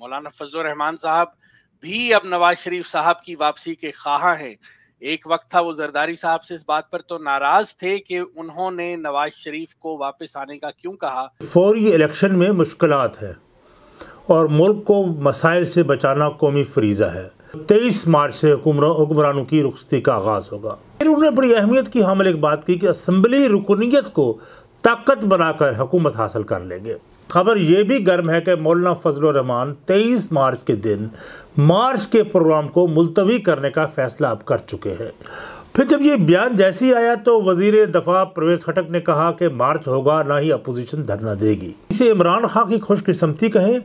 मौलाना फजल रहमान साहब भी अब नवाज शरीफ साहब की वापसी के खाहा हैं एक वक्त था वो जरदारी साहब से इस बात पर तो नाराज थे कि उन्होंने नवाज शरीफ को वापस आने का क्यों कहा फौरी इलेक्शन में मुश्किल है और मुल्क को मसाइल से बचाना कौमी फरीजा है तेईस मार्च से हुक्मरानों की रुखती का आगाज होगा फिर उन्होंने बड़ी अहमियत की हामिल एक बात की कि असम्बली रुकनीत को ताकत बनाकर हुकूमत हासिल कर लेंगे खबर ये भी गर्म है कि मौलाना फजलरहमान तेईस मार्च के दिन मार्च के प्रोग्राम को मुलतवी करने का फैसला अब कर चुके हैं फिर जब ये बयान जैसे ही आया तो वजीर दफा प्रवेश खटक ने कहा कि मार्च होगा ना ही अपोजिशन धरना देगी इसे इमरान खां की खुशकिस्मती कहें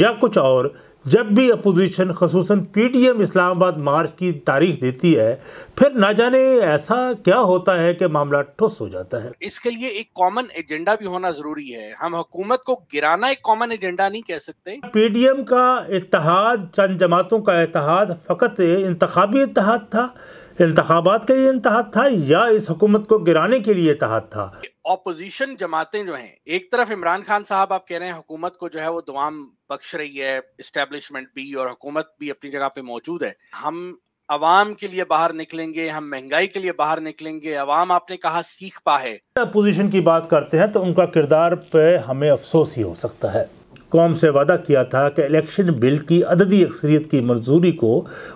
या कुछ और जब भी अपोजिशन खसूस P T M Islamabad march की तारीख देती है फिर ना जाने ऐसा क्या होता है कि मामला ठुस हो जाता है इसके लिए एक कॉमन एजेंडा भी होना जरूरी है हम हुकूमत को गिराना एक कॉमन एजेंडा नहीं कह सकते पी टी एम का इतिहाद चंद जमातों का इतिहाद फ़कत इंतबी इतिहाद था इंतबात के लिए इंतहा था या इस हुकूमत को गिराने के लिए इतिहाद था अपोजिशन जमातें जो हैं एक तरफ इमरान खान साहब आप कह रहे हैं हुकूमत को जो है वो दवाम बख्श रही है इस्टेब्लिशमेंट भी और हुकूमत भी अपनी जगह पे मौजूद है हम अवाम के लिए बाहर निकलेंगे हम महंगाई के लिए बाहर निकलेंगे अवाम आपने कहा सीख पा है अपोजिशन की बात करते हैं तो उनका किरदार पे हमें अफसोस ही हो सकता है कौम से वादा किया था कि इलेक्शन बिल की अददी अक्सरीत की मंजूरी को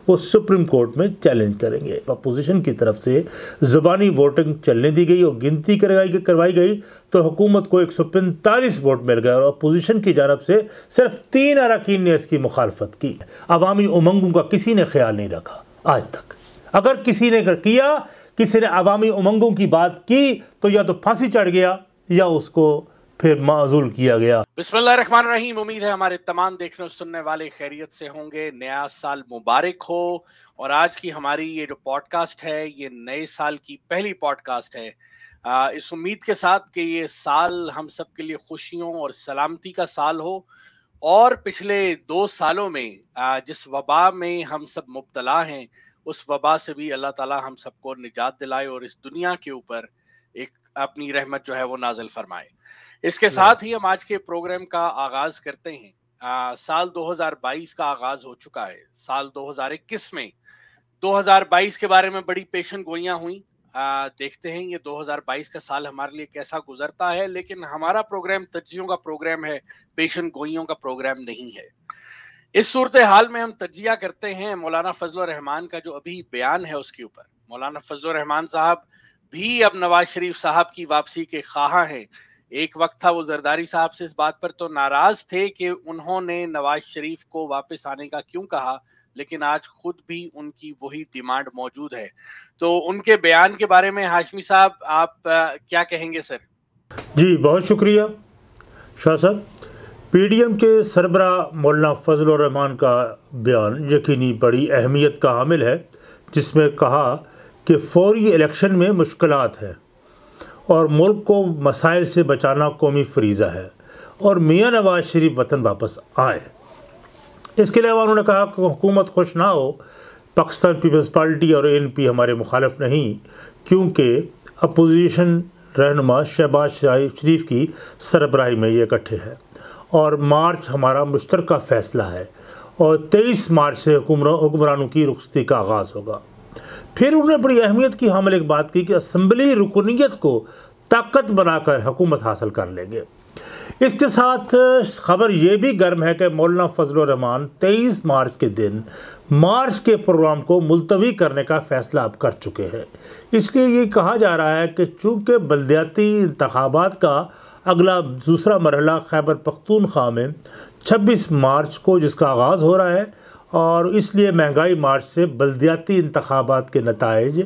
वो सुप्रीम कोर्ट में चैलेंज करेंगे अपोजिशन की तरफ से ज़ुबानी वोटिंग चलने दी गई और गिनती करवाई करवाई गई तो हुकूमत को एक सौ पैंतालीस वोट मिल गए और अपोजिशन की जानब से सिर्फ तीन अरकान ने इसकी मुखालफत की अवामी उमंगों का किसी ने ख्याल नहीं रखा आज तक अगर किसी ने किया किसी ने अवामी उमंगों की बात की तो या तो फांसी चढ़ गया या उसको फिर माजूल किया गया बिस्मिल्लाहमान रहीम उम्मीद है हमारे तमाम देखने और सुनने वाले खैरियत से होंगे नया साल मुबारक हो और आज की हमारी ये जो पॉडकास्ट है ये नए साल की पहली पॉडकास्ट है आ, इस उम्मीद के साथ कि ये साल हम सब के लिए खुशियों और सलामती का साल हो और पिछले दो सालों में आ, जिस वबा में हम सब मुबतला हैं उस वबा से भी अल्लाह ताला हम सबको निजात दिलाए और इस दुनिया के ऊपर एक अपनी रहमत जो है वो नाजल फरमाए इसके हाँ। साथ ही हम आज के प्रोग्राम का आगाज करते हैं आ, साल 2022 का आगाज हो चुका है साल 2021 में 2022 के बारे में बड़ी पेशन गोइयां हुई आ, देखते हैं ये 2022 का साल हमारे लिए कैसा गुजरता है लेकिन हमारा प्रोग्राम तजियों का प्रोग्राम है पेशन गोइयों का प्रोग्राम नहीं है इस सूरत हाल में हम तजिया करते हैं मौलाना फजल रहमान का जो अभी बयान है उसके ऊपर मौलाना फजल रहमान साहब भी अब नवाज शरीफ साहब की वापसी के खाहा हैं एक वक्त था वो जरदारी साहब से इस बात पर तो नाराज थे कि उन्होंने नवाज शरीफ को वापस आने का क्यों कहा लेकिन आज खुद भी उनकी वही डिमांड मौजूद है तो उनके बयान के बारे में हाशमी साहब आप क्या कहेंगे सर जी बहुत शुक्रिया शाह साहब पीडीएम के सरबरा मौलाना फजल रहमान का बयान यकीनी बड़ी अहमियत का हामिल है जिसमें कहा कि फौरी इलेक्शन में मुश्किल हैं और मुल्क को मसाइल से बचाना कौमी फरीज़ा है और मियाँ नवाज शरीफ वतन वापस आए इसके अलावा उन्होंने कहा कि हुकूमत खुश ना हो पाकिस्तान पीपल्स पार्टी और एन पी हमारे मुखालफ नहीं क्योंकि अपोजिशन रहनमा शहबाज शरीफ की सरबराही में ये इकट्ठे हैं और मार्च हमारा मुश्तरक फैसला है और तेईस मार्च से हुकुमरानों की रुखती का आगाज़ होगा फिर उन्होंने बड़ी अहमियत की हमल एक बात की कि असम्बली रुकनीत को ताकत बनाकर हुकूमत हासिल कर लेंगे इसके साथ खबर ये भी गर्म है कि मौलाना फजलरहमान तेईस मार्च के दिन मार्च के प्रोग्राम को मुलतवी करने का फैसला अब कर चुके हैं इसलिए ये कहा जा रहा है कि चूँकि बलदियाती इंतबात का अगला दूसरा मरहला खैबर पख्तूनख्वा में 26 मार्च को जिसका आगाज़ हो रहा है और इसलिए महंगाई मार्च से बलदियाती इंतबात के नतज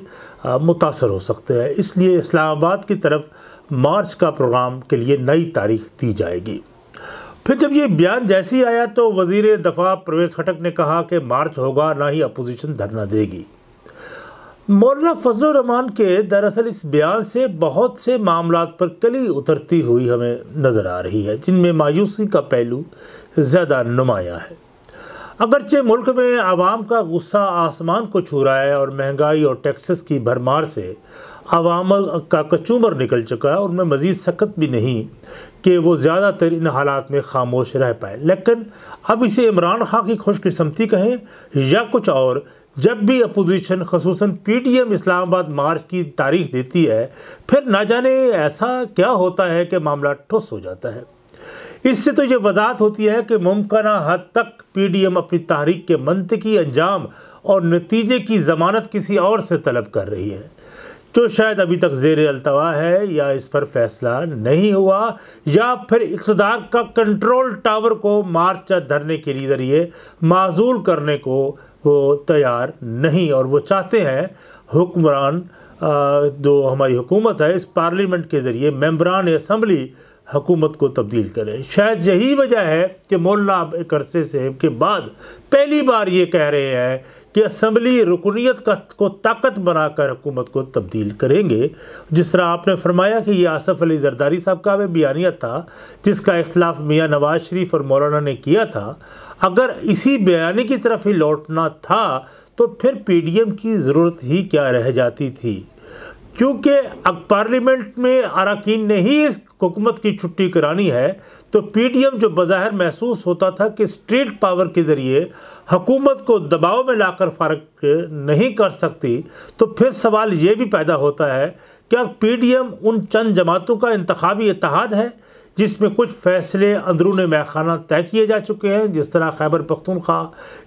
मुतासर हो सकते हैं इसलिए इस्लामाबाद की तरफ मार्च का प्रोग्राम के लिए नई तारीख दी जाएगी फिर जब ये बयान जैसे ही आया तो वजीर दफा प्रवेश खटक ने कहा कि मार्च होगा ना ही अपोजिशन धरना देगी मौलाना फजल रमान के दरअसल इस बयान से बहुत से मामला पर कली उतरती हुई हमें नज़र आ रही है जिनमें मायूसी का पहलू ज़्यादा नुमाया है अगरचे मुल्क में आवाम का गुस्सा आसमान को छू रहा है और महंगाई और टैक्सेस की भरमार से आवाम का कचूमर निकल चुका है और उनमें मज़ीद सख्त भी नहीं कि वो ज़्यादातर इन हालात में खामोश रह पाए लेकिन अब इसे इमरान खां की खुशकस्मती कहें या कुछ और जब भी अपोजिशन खसूस P T M Islamabad march की तारीख देती है फिर ना जाने ऐसा क्या होता है कि मामला ठुस हो जाता है इससे तो ये वजाहत होती है कि मुमकिन हद तक पीडीएम अपनी तहरीक के मनतकी अंजाम और नतीजे की जमानत किसी और से तलब कर रही है जो शायद अभी तक जेर अलतवा है या इस पर फैसला नहीं हुआ या फिर इकतदार का कंट्रोल टावर को मार्च धरने के जरिए माजूल करने को वो तैयार नहीं और वो चाहते हैं हुक्मरान जो हमारी हुकूमत है इस पार्लियामेंट के ज़रिए मेम्बरान असम्बली हुकूमत को तब्दील करें शायद यही वजह है कि मौलाना एक अरसे साहब के बाद पहली बार ये कह रहे हैं कि असम्बली रुकनीत का को ताकत बनाकर हुकूमत को तब्दील करेंगे जिस तरह आपने फरमाया कि ये आसफ़ अली जरदारी साहब का भी बयानिया था जिसका इख्लाफ मियाँ नवाज शरीफ और मौलाना ने किया था अगर इसी बयानी की तरफ ही लौटना था तो फिर पी डी एम की ज़रूरत ही क्या रह जाती थी क्योंकि अब पार्लियामेंट में अरकान ने ही इस हुकूमत की छुट्टी करानी है तो पीडीएम जो बज़ाहिर महसूस होता था कि स्ट्रीट पावर के ज़रिए हकूमत को दबाव में लाकर फ़र्क नहीं कर सकती तो फिर सवाल ये भी पैदा होता है क्या पीडीएम उन चंद जमातों का इंतबी इतिहाद है जिसमें कुछ फैसले अंदरून मैखाना तय किए जा चुके हैं जिस तरह Khyber Pakhtunkhwa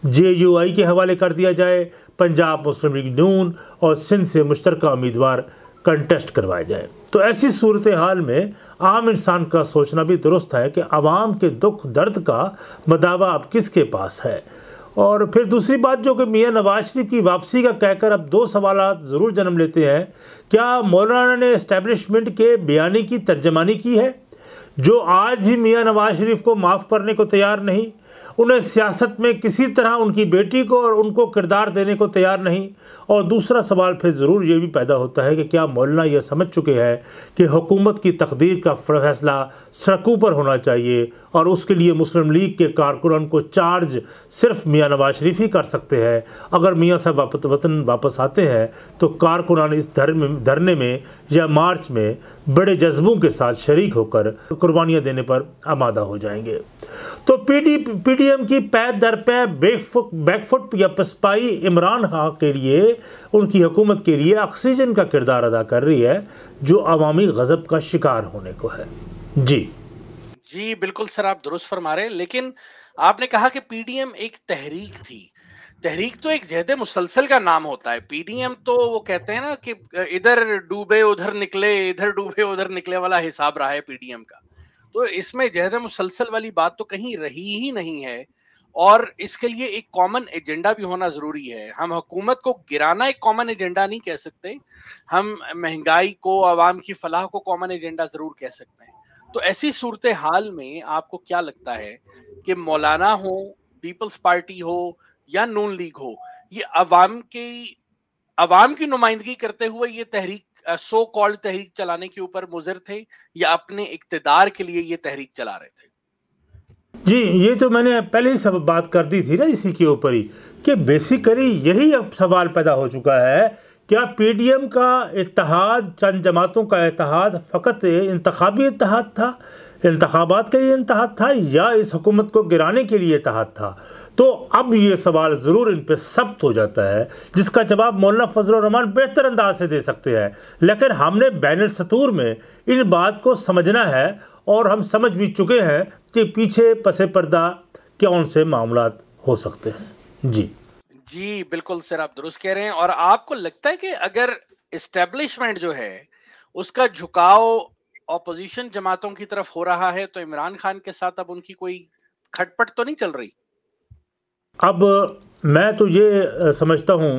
J U I के हवाले कर दिया जाए पंजाब मुस्लिम लीग नून और सिंध से मुश्तरक उम्मीदवार कंटेस्ट करवाए जाए तो ऐसी सूरत हाल में आम इंसान का सोचना भी दुरुस्त है कि आवाम के दुख दर्द का मदावा अब किसके पास है और फिर दूसरी बात जो कि मियाँ नवाज शरीफ की वापसी का कहकर अब दो सवाल ज़रूर जन्म लेते हैं क्या मौलाना ने इस्टेबलिशमेंट के बयानी की तर्जमानी की है जो आज भी मियाँ नवाज शरीफ को माफ़ करने को तैयार नहीं उन्हें सियासत में किसी तरह उनकी बेटी को और उनको किरदार देने को तैयार नहीं और दूसरा सवाल फिर ज़रूर ये भी पैदा होता है कि क्या मौलाना यह समझ चुके हैं कि हुकूमत की तकदीर का फैसला सड़कों पर होना चाहिए और उसके लिए मुस्लिम लीग के कारकुनान को चार्ज सिर्फ मियाँ नवाज शरीफ ही कर सकते हैं अगर मियाँ साहब वापस वतन वापस आते हैं तो कारकुनान इस में धरने में या मार्च में बड़े जज्बों के साथ शरीक होकर कुर्बानियाँ देने पर आमादा हो जाएंगे तो पीडी पीडीएम की पै दर पै बैकफुट बैकफुट या पसपाई इमरान खां के लिए उनकी हुकूमत के लिए ऑक्सीजन का किरदार अदा कर रही है जो अवामी गजब का शिकार होने को है जी जी बिल्कुल सर आप दुरुस्त फरमा रहे लेकिन आपने कहा कि पीडीएम एक तहरीक थी तहरीक तो एक जहद मुसलसल का नाम होता है पीडीएम तो वो कहते हैं ना कि इधर डूबे उधर निकले इधर डूबे उधर निकले वाला हिसाब रहा है पीडीएम का तो इसमें जहद मुसलसल वाली बात तो कहीं रही ही नहीं है और इसके लिए एक कॉमन एजेंडा भी होना जरूरी है हम हुकूमत को गिराना एक कॉमन एजेंडा नहीं कह सकते हम महंगाई को आवाम की फलाह को कॉमन एजेंडा ज़रूर कह सकते हैं तो ऐसी सूरत हाल में आपको क्या लगता है कि मौलाना हो पीपल्स पार्टी हो या नून लीग हो ये अवाम की अवाम की नुमाइंदगी करते हुए ये तहरीक सो कॉल्ड तहरीक चलाने के ऊपर मुजर थे या अपने इकतदार के लिए ये तहरीक चला रहे थे जी ये तो मैंने पहले ही सब बात कर दी थी ना इसी के ऊपर ही कि बेसिकली यही अब सवाल पैदा हो चुका है क्या पीडीएम का इतिहाद चंद जमातों का इतिहाद फ़कत इंतबी इतिहाद था इंतबात के लिए इतिहाद था या इस हुकूमत को गिराने के लिए इतिहाद था तो अब ये सवाल ज़रूर इन पर सब्त हो जाता है जिसका जवाब मौलाना फजलरहमान बेहतर अंदाज से दे सकते हैं लेकिन हमने बैन सतूर में इन बात को समझना है और हम समझ भी चुके हैं कि पीछे पसे पर्दा कौन से मामला हो सकते हैं जी जी बिल्कुल सर आप दुरुस्त कह रहे हैं और आपको लगता है कि अगर इस्टेब्लिशमेंट जो है उसका झुकाव ऑपोजिशन जमातों की तरफ हो रहा है तो इमरान खान के साथ अब उनकी कोई खटपट तो नहीं चल रही अब मैं तो ये समझता हूँ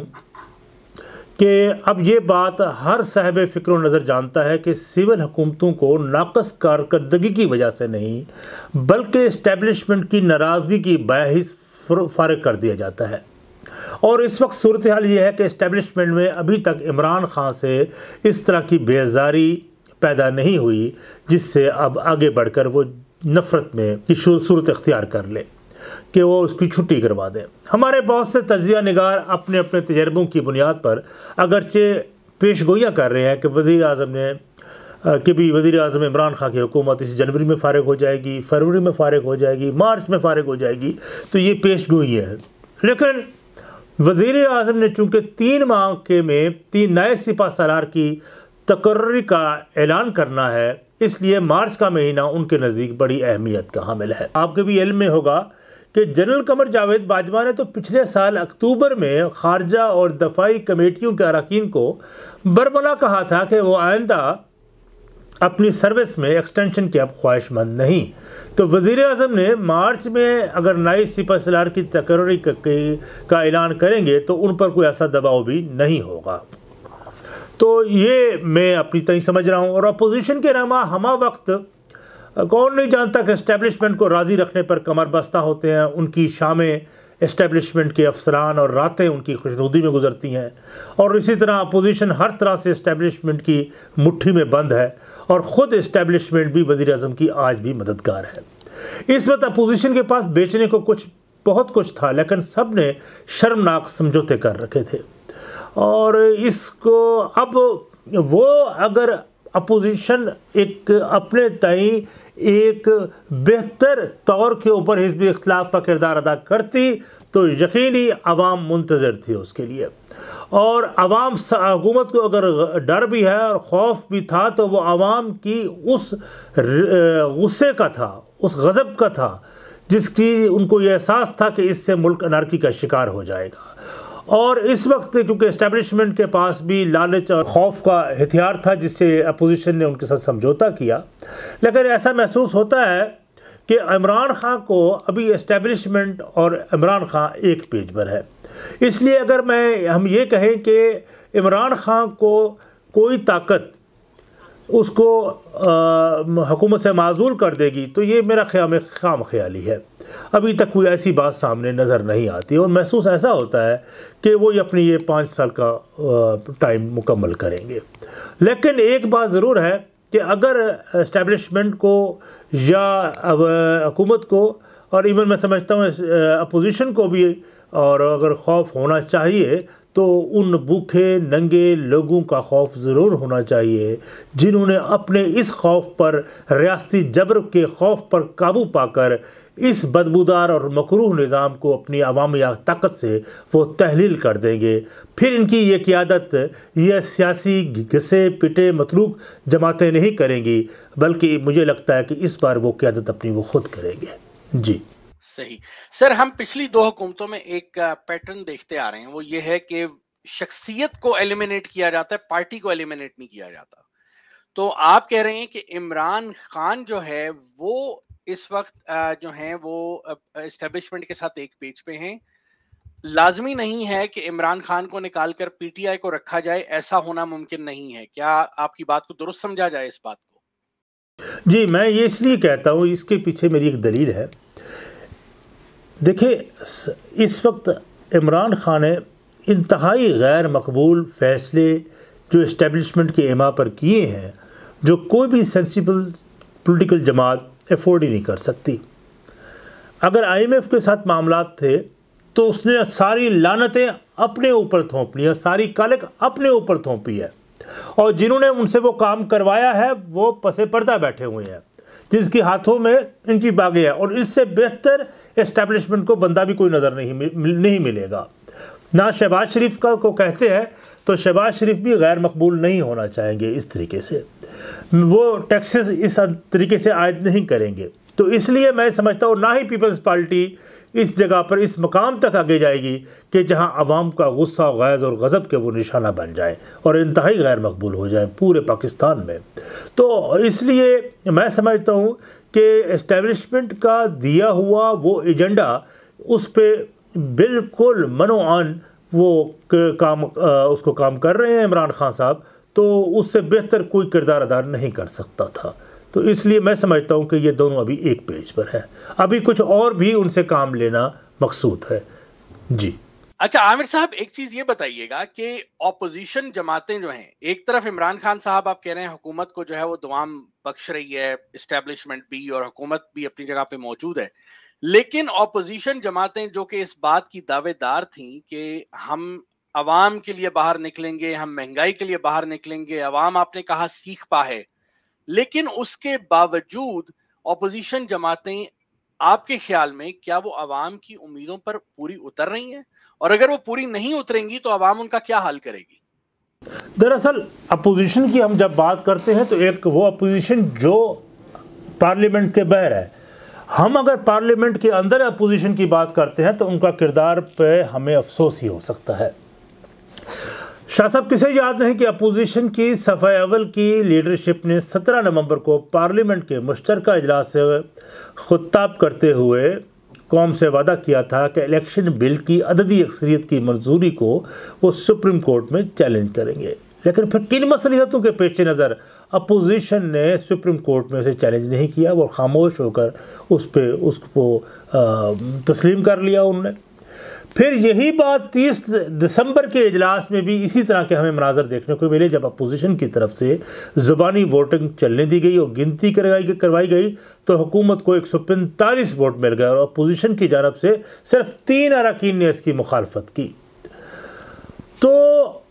कि अब ये बात हर साहब फ़िक्र नज़र जानता है कि सिविल हुकूमतों को नाकस कारकर्दगी की वजह से नहीं बल्कि इस्टेबलिशमेंट की नाराज़गी की बहस फारग कर दिया जाता है और इस वक्त सूरत हाल ये है कि इस्टेबलिशमेंट में अभी तक इमरान खां से इस तरह की बेजारी पैदा नहीं हुई जिससे अब आगे बढ़कर वो नफ़रत में सूरत इख्तियार कर ले कि वो उसकी छुट्टी करवा दें हमारे बहुत से तजिया नगार अपने अपने तजर्बों की बुनियाद पर अगरचे पेश गोयाँ कर रहे हैं कि वज़ी अजम ने कि भी वज़ी अजम इमरान खां की हुकूमत इस जनवरी में फारग हो जाएगी फरवरी में फारग हो जाएगी मार्च में फारग हो जाएगी तो ये पेश गोई है लेकिन वज़ी अजम ने चूँकि तीन माह के में तीन नए सिपा सलार की तकर्री का ऐलान करना है इसलिए मार्च का महीना उनके नज़दीक बड़ी अहमियत का हामिल है आपके भी इल्म में होगा कि जनरल कमर जावेद बाजवा ने तो पिछले साल अक्टूबर में खारजा और दफाई कमेटियों के अरकान को बरबला कहा था कि वो आइंदा अपनी सर्विस में एक्सटेंशन के अब ख्वाहिशमंद नहीं तो वजीर अजम ने मार्च में अगर नई सिपा सलार की तकर्री का ऐलान करेंगे तो उन पर कोई ऐसा दबाव भी नहीं होगा तो ये मैं अपनी तई समझ रहा हूँ और अपोजिशन के रहमा हमा वक्त कौन नहीं जानता कि इस्टेब्लिशमेंट को राज़ी रखने पर कमर बस्ता होते हैं उनकी शामें इस्टेब्लिशमेंट के अफसरान और रातें उनकी खुशनुदी में गुजरती हैं और इसी तरह अपोजिशन हर तरह से इस्टेब्लिशमेंट की मुट्ठी में बंद है और ख़ुद इस्टेब्लिशमेंट भी वज़ी अजम की आज भी मददगार है इस वक्त अपोजिशन के पास बेचने को कुछ बहुत कुछ था लेकिन सब ने शर्मनाक समझौते कर रखे थे और इसको अब वो अगर अपोजिशन एक अपने तय एक बेहतर तौर के ऊपर हिजब इख्तलाफ का किरदार अदा करती तो यकीनी आवाम मुंतज़र थी उसके लिए और आवाम हुकूमत को अगर डर भी है और खौफ भी था तो वो आवाम की उस गुस्से का था उस गज़ब का था जिसकी उनको ये एहसास था कि इससे मुल्क अनारकी का शिकार हो जाएगा और इस वक्त क्योंकि इस्टेब्लिशमेंट के पास भी लालच और खौफ का हथियार था जिससे अपोजिशन ने उनके साथ समझौता किया लेकिन ऐसा महसूस होता है कि इमरान खान को अभी इस्टेब्लिशमेंट और इमरान खान एक पेज पर है इसलिए अगर मैं हम ये कहें कि इमरान खान को कोई ताकत उसको हुकूमत से माजूल कर देगी तो ये मेरा ख्याम खाम ख्याली है अभी तक कोई ऐसी बात सामने नज़र नहीं आती और महसूस ऐसा होता है कि वो ये अपनी ये पाँच साल का टाइम मुकम्मल करेंगे लेकिन एक बात ज़रूर है कि अगर इस्टेबलिशमेंट को या हुकूमत को और इवन मैं समझता हूँ अपोजिशन को भी और अगर खौफ होना चाहिए तो उन भूखे नंगे लोगों का खौफ ज़रूर होना चाहिए जिन्होंने अपने इस खौफ पर रियाती जबर के खौफ पर काबू पाकर इस बदबूदार और मकरूह निज़ाम को अपनी अवामी ताकत से वो तहलील कर देंगे फिर इनकी ये क्यादत यह सियासी घसे पिटे मतलूक जमातें नहीं करेंगी बल्कि मुझे लगता है कि इस बार वो क्यादत अपनी वो खुद करेंगे जी सही सर हम पिछली दो हुकूमतों में एक पैटर्न देखते आ रहे हैं वो ये है कि शख्सियत को एलिमिनेट किया जाता है पार्टी को एलिमिनेट नहीं किया जाता तो आप कह रहे हैं कि इमरान खान जो है वो इस वक्त जो हैं वो इस्टेब्लिशमेंट के साथ एक पेज पे हैं लाजमी नहीं है कि इमरान खान को निकाल कर पीटीआई को रखा जाए ऐसा होना मुमकिन नहीं है क्या आपकी बात को दुरुस्त समझा जाए इस बात को जी मैं ये इसलिए कहता हूँ इसके पीछे मेरी एक दलील है देखिए इस वक्त इमरान खान ने इंतहाई गैर मकबूल फैसले जो इस्टेब्लिशमेंट के एमा पर किए हैं जो कोई भी सेंसिबल पॉलिटिकल जमात एफोर्ड ही नहीं कर सकती अगर आईएमएफ के साथ मामला थे तो उसने सारी लानतें अपने ऊपर थोप ली है सारी कालक अपने ऊपर थोपी है और जिन्होंने उनसे वो काम करवाया है वो पसे पर्दा बैठे हुए हैं जिसके हाथों में इनकी बागे है और इससे बेहतर इस्टेब्लिशमेंट को बंदा भी कोई नज़र नहीं मिल, नहीं मिलेगा ना शहबाज शरीफ का को कहते हैं तो शहबाज शरीफ भी गैर मकबूल नहीं होना चाहेंगे इस तरीके से वो टैक्सेस इस तरीके से आयद नहीं करेंगे तो इसलिए मैं समझता हूँ ना ही पीपल्स पार्टी इस जगह पर इस मकाम तक आगे जाएगी कि जहाँ आवाम का गुस्सा गैज़ और गज़ब के वो निशाना बन जाए और इंतहाई गैर मकबूल हो जाए पूरे पाकिस्तान में तो इसलिए मैं समझता हूँ कि इस्टेबलिशमेंट का दिया हुआ वो एजेंडा उस पर बिल्कुल मनोआन वो काम उसको काम कर रहे हैं इमरान खान साहब तो उससे बेहतर कोई किरदार अदा नहीं कर सकता था तो इसलिए मैं समझता हूँ कि ये दोनों अभी एक पेज पर है अभी कुछ और भी उनसे काम लेना मकसूद है जी अच्छा आमिर साहब एक चीज ये बताइएगा कि ऑपोजिशन जमातें जो हैं एक तरफ इमरान खान साहब आप कह रहे हैं हुकूमत को जो है वो दुआम बख्श रही है इस्टेब्लिशमेंट भी और हुकूमत भी अपनी जगह पे मौजूद है लेकिन ऑपोजिशन जमातें जो कि इस बात की दावेदार थी कि हम अवाम के लिए बाहर निकलेंगे हम महंगाई के लिए बाहर निकलेंगे अवाम आपने कहा सीख पा है लेकिन उसके बावजूद ऑपोजिशन जमातें आपके ख्याल में क्या वो अवाम की उम्मीदों पर पूरी उतर रही हैं और अगर वो पूरी नहीं उतरेंगी तो अवाम उनका क्या हाल करेगी दरअसल अपोजिशन की हम जब बात करते हैं तो एक वो अपोजिशन जो पार्लियामेंट के बहर है हम अगर पार्लियामेंट के अंदर अपोजिशन की बात करते हैं तो उनका किरदार पे हमें अफसोस ही हो सकता है शाह साहब किसे याद नहीं कि अपोजिशन की सफाई अवल की लीडरशिप ने 17 नवंबर को पार्लियामेंट के मुश्तर अजलास से खुताब करते हुए कौम से वादा किया था कि इलेक्शन बिल की अददी अक्सरीत की मंजूरी को वो सुप्रीम कोर्ट में चैलेंज करेंगे लेकिन फिर किन मसलियतों के पेश नज़र अपोजिशन ने सुप्रीम कोर्ट में उसे चैलेंज नहीं किया वो खामोश होकर उस पर उसको तस्लीम कर लिया उनने फिर यही बात तीस दिसंबर के इजलास में भी इसी तरह के हमें मनाजर देखने को मिले जब अपोजिशन की तरफ से ज़ुबानी वोटिंग चलने दी गई और गिनती करवाई करवाई गई तो हुकूमत को एक सौ पैंतालीस वोट मिल गए और अपोजिशन की जानब से सिर्फ तीन अरकान ने इसकी मुखालफत की तो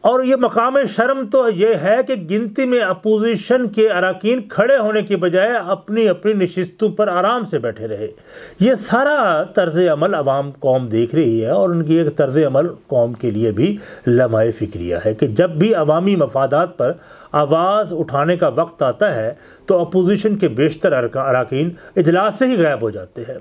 और ये मकाम शर्म तो ये है कि गिनती में अपोजिशन के अरकान खड़े होने के बजाय अपनी अपनी नशस्तों पर आराम से बैठे रहे ये सारा तर्ज अमल आवाम कौम देख रही है और उनकी एक तर्ज अमल कौम के लिए भी लम्हा फ़िक्रिया है कि जब भी अवामी मफादात पर आवाज़ उठाने का वक्त आता है तो अपोजिशन के बेशतर अरकान इजलास से ही गायब हो जाते हैं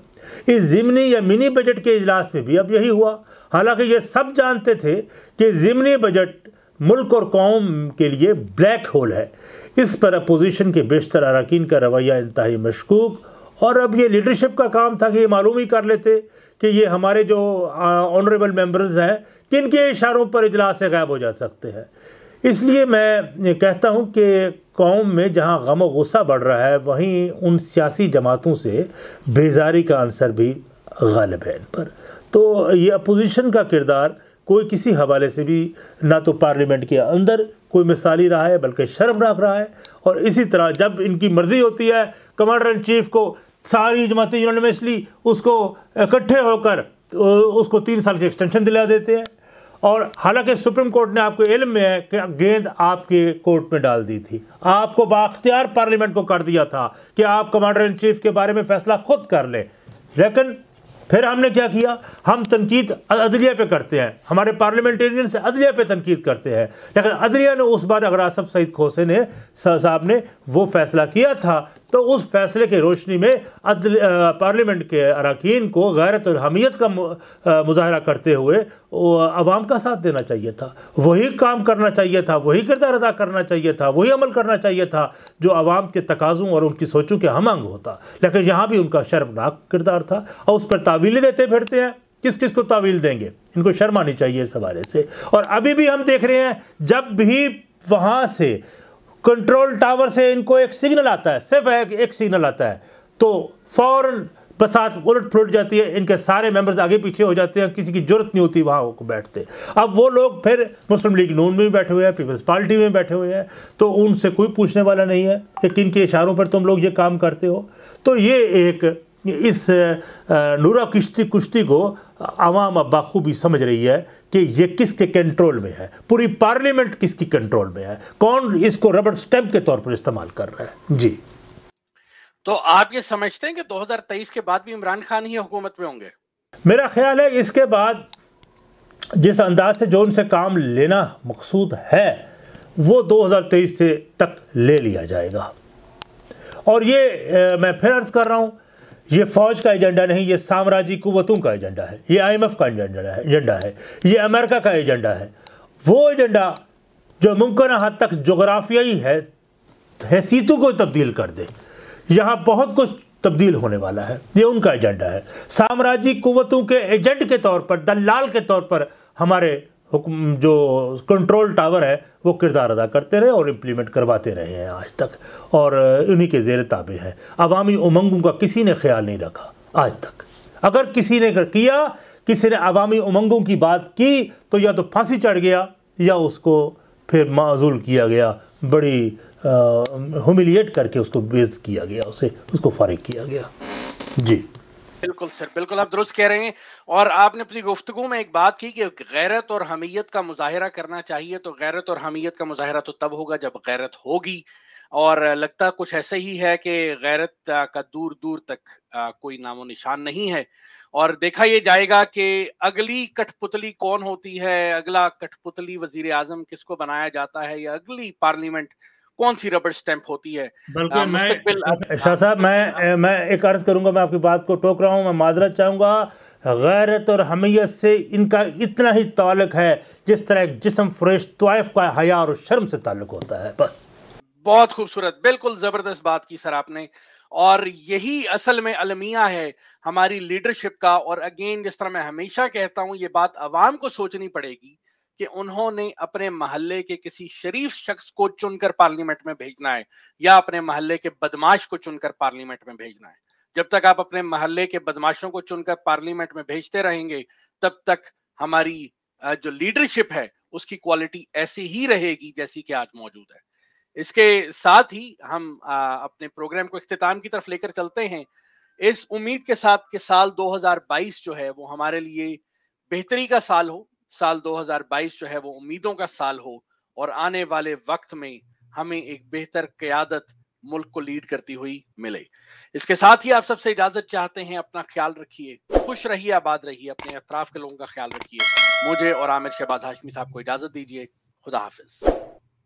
इस जिमनी या मिनी बजट के अजलास में भी अब यही हुआ हालांकि ये सब जानते थे कि ज़िमनी बजट मुल्क और कौम के लिए ब्लैक होल है इस पर अपोजिशन के बेशतर अरकान का रवैया इंतहाई मशकूक और अब ये लीडरशिप का काम था कि ये मालूम ही कर लेते कि ये हमारे जो ऑनरेबल मेम्बर्स हैं के इशारों पर इजलास से गायब हो जा सकते हैं इसलिए मैं कहता हूँ कि कौम में जहाँ गम व गुस्सा बढ़ रहा है वहीं उन सियासी जमातों से बेजारी का आंसर भी गालिब है इन पर तो ये अपोजिशन का किरदार कोई किसी हवाले से भी ना तो पार्लियामेंट के अंदर कोई मिसाली रहा है बल्कि शर्मनाक रहा है और इसी तरह जब इनकी मर्ज़ी होती है कमांडर इन चीफ को सारी जमाती यूनिवर्सली उसको इकट्ठे होकर तो उसको तीन साल की एक्सटेंशन दिला देते हैं और हालांकि सुप्रीम कोर्ट ने आपको इल्म में है कि गेंद आपके कोर्ट में डाल दी थी आपको बाख्तियार पार्लियामेंट को कर दिया था कि आप कमांडर इन चीफ के बारे में फैसला खुद कर लें लेकिन फिर हमने क्या किया हम तनकीद अदलिया पे करते हैं हमारे पार्लियामेंटेरियन से अदलिया पे तनकीद करते हैं लेकिन अदलिया ने उस बार अगर आसफ सईद खोसे ने साहब ने वो फैसला किया था तो उस फैसले की रोशनी में पार्लियामेंट के अरकान को गैरत और हमीयत का मुजाहरा करते हुए आवाम का साथ देना चाहिए था वही काम करना चाहिए था वही किरदार अदा करना चाहिए था वही अमल करना चाहिए था जो आवाम के तकाज़ों और उनकी सोचों के अंग होता लेकिन यहाँ भी उनका शर्मनाक किरदार था और उस पर तावीलें देते फिरते हैं किस किस को तावील देंगे इनको शर्म आनी चाहिए इस हवाले से और अभी भी हम देख रहे हैं जब भी वहाँ से कंट्रोल टावर से इनको एक सिग्नल आता है सिर्फ एक, एक सिग्नल आता है तो फ़ौरन बसात उलट फुलट जाती है इनके सारे मेंबर्स आगे पीछे हो जाते हैं किसी की जरूरत नहीं होती वहाँ बैठते अब वो लोग फिर मुस्लिम लीग नून में बैठे हुए हैं पीपल्स पार्टी में बैठे हुए हैं तो उनसे कोई पूछने वाला नहीं है कि किन के इशारों पर तुम लोग ये काम करते हो तो ये एक इस नूरा किश्ती कुश्ती को आवाम अब बाखूबी समझ रही है कि ये किसके कंट्रोल में है पूरी पार्लियामेंट किसकी कंट्रोल में है कौन इसको रबड़ स्टैम्प के तौर पर इस्तेमाल कर रहा है जी तो आप ये समझते हैं कि 2023 के बाद भी इमरान खान ही हुकूमत में होंगे मेरा ख्याल है इसके बाद जिस अंदाज से जो उनसे काम लेना मकसूद है वो 2023 से तक ले लिया जाएगा और ये ए, मैं फिर अर्ज़ कर रहा हूँ ये फौज का एजेंडा नहीं ये साम्राज्य कुवतों का एजेंडा है ये आईएमएफ का एजेंडा है एजेंडा है ये अमेरिका का एजेंडा है वो एजेंडा जो मुमकिन हद तक जोग्राफियाई है हैसीतों को तब्दील कर दे यहाँ बहुत कुछ तब्दील होने वाला है ये उनका एजेंडा है साम्राज्य कुवतों के एजेंट के तौर पर दलाल के तौर पर हमारे जो कंट्रोल टावर है वो किरदार अदा करते रहे और इम्प्लीमेंट करवाते रहे हैं आज तक और इन्हीं के जेर ताबे हैं अवामी उमंगों का किसी ने ख्याल नहीं रखा आज तक अगर किसी ने अगर किया किसी ने अवामी उमंगों की बात की तो या तो फांसी चढ़ गया या उसको फिर माजूल किया गया बड़ी हमिलिएट करके उसको बेज किया गया उसे उसको फारिग किया गया जी बिल्कुल सर बिल्कुल आप दुरुस्त कह रहे हैं और आपने अपनी गुफ्तु में एक बात की कि गैरत और हमीयत का मुजाहरा करना चाहिए तो गैरत और हमीयत का मुजाहरा तो तब होगा जब गैरत होगी और लगता कुछ ऐसे ही है कि गैरत का दूर दूर तक कोई नामो निशान नहीं है और देखा यह जाएगा कि अगली कठपुतली कौन होती है अगला कठपुतली वजीर आजम किसको बनाया जाता है या अगली पार्लियामेंट कौन सी रबर स्टैंप होती है शाह साहब मैं मैं एक अर्ज करूंगा मैं आपकी बात को टोक रहा हूँ मैं माजरत चाहूंगा गैरत और हमीयत से इनका इतना ही ताल्लुक है जिस तरह एक जिसम फ्रेश तोयफ का हया और शर्म से ताल्लुक होता है बस बहुत खूबसूरत बिल्कुल ज़बरदस्त बात की सर आपने और यही असल में अलमिया है हमारी लीडरशिप का और अगेन जिस तरह मैं हमेशा कहता हूं ये बात अवाम को सोचनी पड़ेगी कि उन्होंने अपने महल्ले के किसी शरीफ शख्स को चुनकर पार्लियामेंट में भेजना है या अपने महल्ले के बदमाश को चुनकर पार्लियामेंट में भेजना है जब तक आप अपने महल्ले के बदमाशों को चुनकर पार्लियामेंट में भेजते रहेंगे तब तक हमारी जो लीडरशिप है उसकी क्वालिटी ऐसी ही रहेगी जैसी कि आज मौजूद है इसके साथ ही हम अपने प्रोग्राम को अख्ताम की तरफ लेकर चलते हैं इस उम्मीद के साथ कि साल 2022 जो है वो हमारे लिए बेहतरी का साल हो साल 2022 जो है वो उम्मीदों का साल हो और आने वाले वक्त में हमें एक बेहतर क्यादत मुल्क को लीड करती हुई मिले इसके साथ ही आप सबसे इजाजत चाहते हैं अपना ख्याल रखिए खुश रहिए आबाद रहिए अपने अतराफ के लोगों का ख्याल रखिए मुझे और आमिर शहबाज हाशमी साहब को इजाजत दीजिए खुदा हाफिज